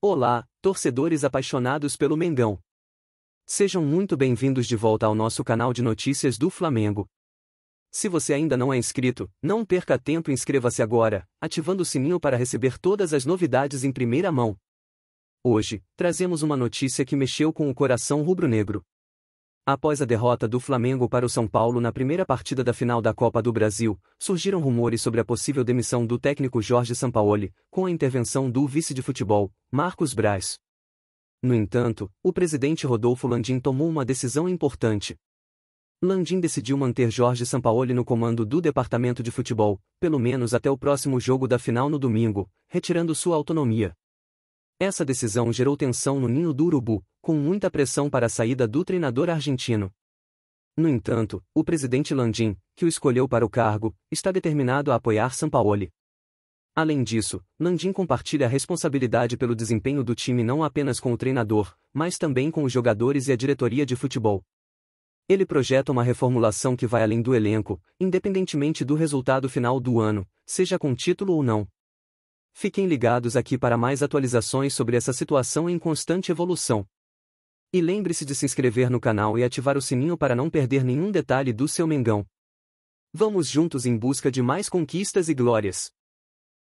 Olá, torcedores apaixonados pelo Mengão. Sejam muito bem-vindos de volta ao nosso canal de notícias do Flamengo. Se você ainda não é inscrito, não perca tempo e inscreva-se agora, ativando o sininho para receber todas as novidades em primeira mão. Hoje, trazemos uma notícia que mexeu com o coração rubro-negro. Após a derrota do Flamengo para o São Paulo na primeira partida da final da Copa do Brasil, surgiram rumores sobre a possível demissão do técnico Jorge Sampaoli, com a intervenção do vice de futebol, Marcos Braz. No entanto, o presidente Rodolfo Landim tomou uma decisão importante. Landim decidiu manter Jorge Sampaoli no comando do departamento de futebol, pelo menos até o próximo jogo da final no domingo, retirando sua autonomia. Essa decisão gerou tensão no ninho do Urubu, com muita pressão para a saída do treinador argentino. No entanto, o presidente Landim, que o escolheu para o cargo, está determinado a apoiar Sampaoli. Além disso, Landim compartilha a responsabilidade pelo desempenho do time não apenas com o treinador, mas também com os jogadores e a diretoria de futebol. Ele projeta uma reformulação que vai além do elenco, independentemente do resultado final do ano, seja com título ou não. Fiquem ligados aqui para mais atualizações sobre essa situação em constante evolução. E lembre-se de se inscrever no canal e ativar o sininho para não perder nenhum detalhe do seu Mengão. Vamos juntos em busca de mais conquistas e glórias.